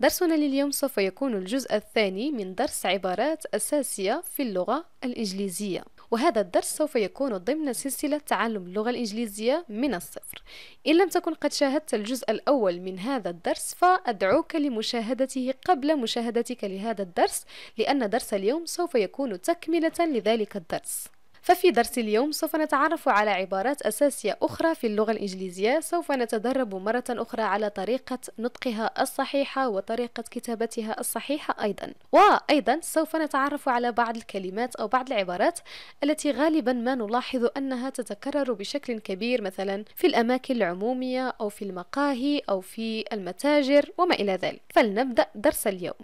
درسنا لليوم سوف يكون الجزء الثاني من درس عبارات أساسية في اللغة الإنجليزية وهذا الدرس سوف يكون ضمن سلسلة تعلم اللغة الإنجليزية من الصفر إن لم تكن قد شاهدت الجزء الأول من هذا الدرس فأدعوك لمشاهدته قبل مشاهدتك لهذا الدرس لأن درس اليوم سوف يكون تكملة لذلك الدرس ففي درس اليوم سوف نتعرف على عبارات أساسية أخرى في اللغة الإنجليزية سوف نتدرب مرة أخرى على طريقة نطقها الصحيحة وطريقة كتابتها الصحيحة أيضا وأيضا سوف نتعرف على بعض الكلمات أو بعض العبارات التي غالبا ما نلاحظ أنها تتكرر بشكل كبير مثلا في الأماكن العمومية أو في المقاهي أو في المتاجر وما إلى ذلك فلنبدأ درس اليوم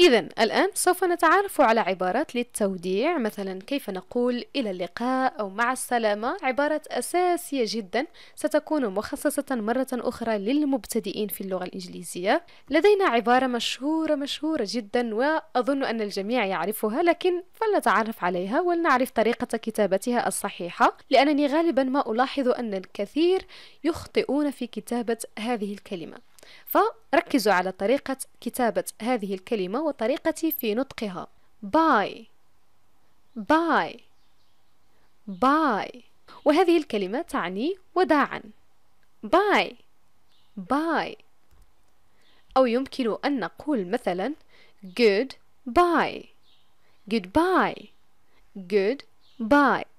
إذا الآن سوف نتعرف على عبارات للتوديع مثلا كيف نقول إلى اللقاء أو مع السلامة عبارة أساسية جدا ستكون مخصصة مرة أخرى للمبتدئين في اللغة الإنجليزية لدينا عبارة مشهورة مشهورة جدا وأظن أن الجميع يعرفها لكن فلنتعرف عليها ولنعرف طريقة كتابتها الصحيحة لأنني غالبا ما ألاحظ أن الكثير يخطئون في كتابة هذه الكلمة فركزوا على طريقة كتابة هذه الكلمة وطريقتي في نطقها باي باي باي وهذه الكلمة تعني وداعا باي باي أو يمكن أن نقول مثلا good bye good bye good bye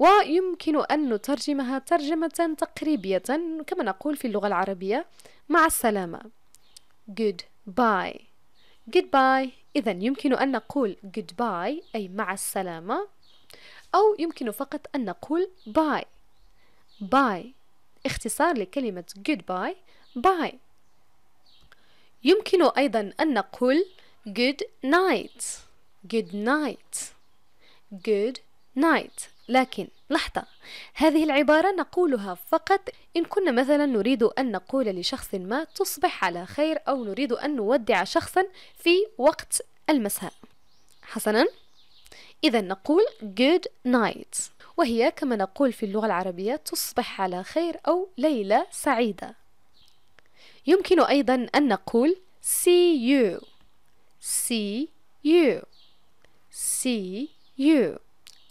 ويمكن أن نترجمها ترجمة تقريبية كما نقول في اللغة العربية مع السلامة goodbye goodbye إذا يمكن أن نقول goodbye أي مع السلامة أو يمكن فقط أن نقول باي باي اختصار لكلمة goodbye باي يمكن أيضا أن نقول good night good night good night لكن لحظة هذه العبارة نقولها فقط إن كنا مثلا نريد أن نقول لشخص ما تصبح على خير أو نريد أن نودع شخصا في وقت المساء حسنا إذا نقول good night وهي كما نقول في اللغة العربية تصبح على خير أو ليلة سعيدة يمكن أيضا أن نقول see you see you see you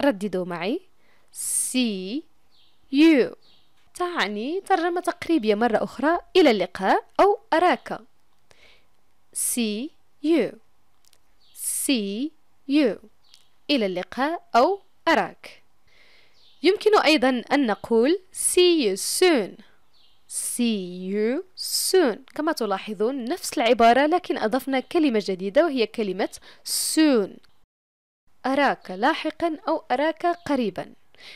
رددوا معي سي يو تعني ترجمة تقريبية مرة أخرى إلى اللقاء أو أراك سي يو سي يو إلى اللقاء أو أراك يمكن أيضا أن نقول see you soon see you soon كما تلاحظون نفس العبارة لكن أضفنا كلمة جديدة وهي كلمة soon أراك لاحقا أو أراك قريبا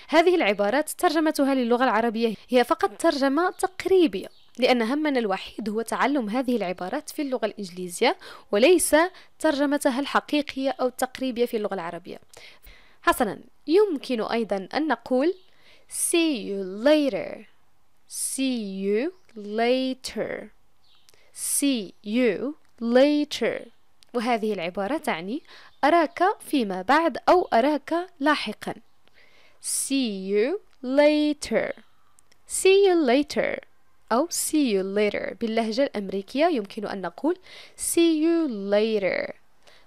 هذه العبارات ترجمتها للغة العربية هي فقط ترجمة تقريبية لأن همنا الوحيد هو تعلم هذه العبارات في اللغة الإنجليزية وليس ترجمتها الحقيقية أو التقريبية في اللغة العربية حسنا يمكن أيضا أن نقول see you later see you later see you later وهذه العبارة تعني أراك فيما بعد أو أراك لاحقاً see you later see you later أو see you later باللهجة الأمريكية يمكن أن نقول see you later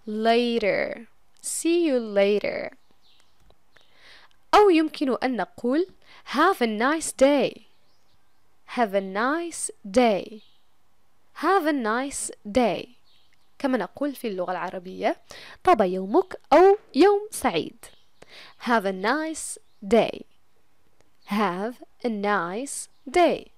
later see you later أو يمكن أن نقول have a nice day have a nice day have a nice day كما نقول في اللغة العربية طاب يومك أو يوم سعيد have a nice day. Have a nice day.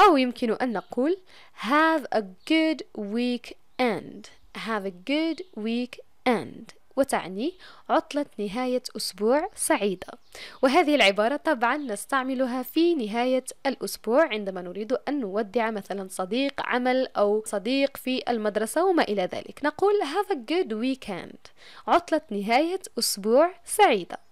أو يمكن أن نقول have a good weekend have a good weekend وتعني عطلة نهاية أسبوع سعيدة وهذه العبارة طبعا نستعملها في نهاية الأسبوع عندما نريد أن نودع مثلا صديق عمل أو صديق في المدرسة وما إلى ذلك نقول have a good weekend عطلة نهاية أسبوع سعيدة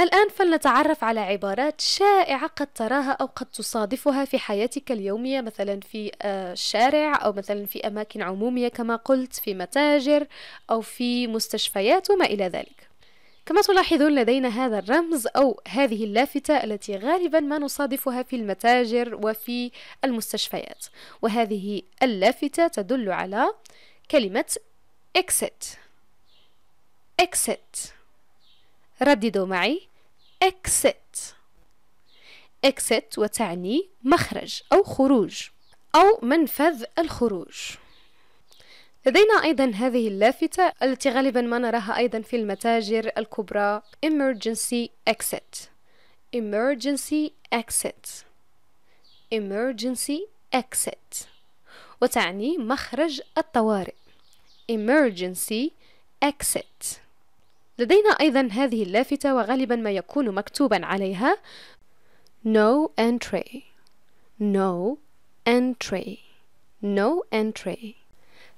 الآن فلنتعرف على عبارات شائعة قد تراها أو قد تصادفها في حياتك اليومية مثلا في آه، الشارع أو مثلا في أماكن عمومية كما قلت في متاجر أو في مستشفيات وما إلى ذلك كما تلاحظون لدينا هذا الرمز أو هذه اللافتة التي غالبا ما نصادفها في المتاجر وفي المستشفيات وهذه اللافتة تدل على كلمة exit exit رددوا معي exit exit وتعني مخرج أو خروج أو منفذ الخروج لدينا أيضا هذه اللافتة التي غالبا ما نراها أيضا في المتاجر الكبرى emergency exit emergency exit emergency exit وتعني مخرج الطوارئ emergency exit لدينا أيضا هذه اللافتة وغالبا ما يكون مكتوبا عليها No entry No entry No entry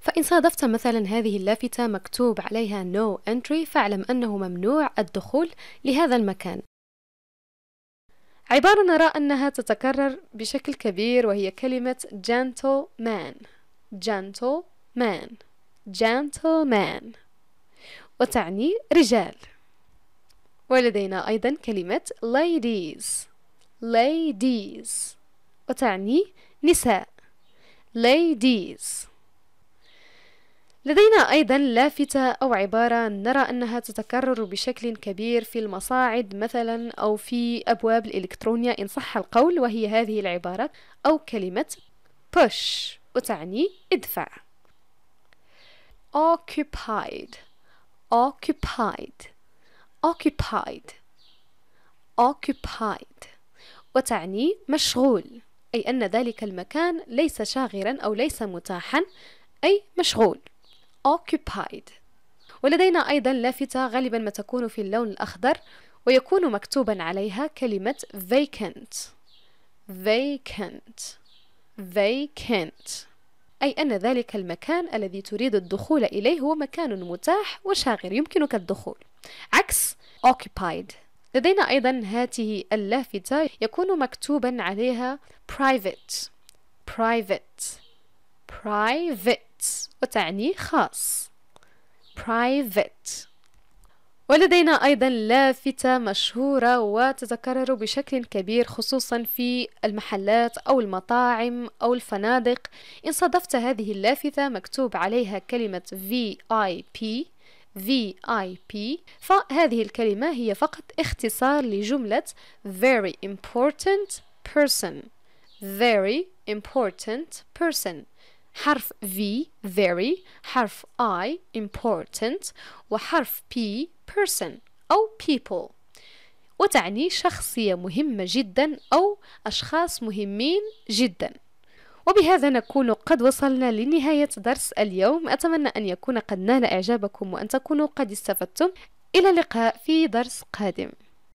فإن صادفت مثلا هذه اللافتة مكتوب عليها No entry فاعلم أنه ممنوع الدخول لهذا المكان عبارة نرى أنها تتكرر بشكل كبير وهي كلمة gentleman gentleman gentleman وتعني رجال ولدينا أيضا كلمة ladies ladies وتعني نساء ladies لدينا أيضا لافتة أو عبارة نرى أنها تتكرر بشكل كبير في المصاعد مثلا أو في أبواب الإلكترونية إن صح القول وهي هذه العبارة أو كلمة push وتعني ادفع occupied occupied occupied occupied وتعني مشغول أي أن ذلك المكان ليس شاغرا أو ليس متاحا أي مشغول occupied ولدينا أيضا لافتة غالبا ما تكون في اللون الأخضر ويكون مكتوبا عليها كلمة vacant vacant vacant أي أن ذلك المكان الذي تريد الدخول إليه هو مكان متاح وشاغر يمكنك الدخول عكس occupied لدينا أيضا هاته اللافتة يكون مكتوبا عليها private private private وتعني خاص private ولدينا أيضا لافتة مشهورة وتتكرر بشكل كبير خصوصا في المحلات أو المطاعم أو الفنادق إن صادفت هذه اللافتة مكتوب عليها كلمة VIP VIP فهذه الكلمة هي فقط اختصار لجملة very important person very important person حرف V very حرف I important وحرف P person أو people وتعني شخصية مهمة جدا أو أشخاص مهمين جدا وبهذا نكون قد وصلنا لنهاية درس اليوم أتمنى أن يكون قد نال إعجابكم وأن تكونوا قد استفدتم إلى اللقاء في درس قادم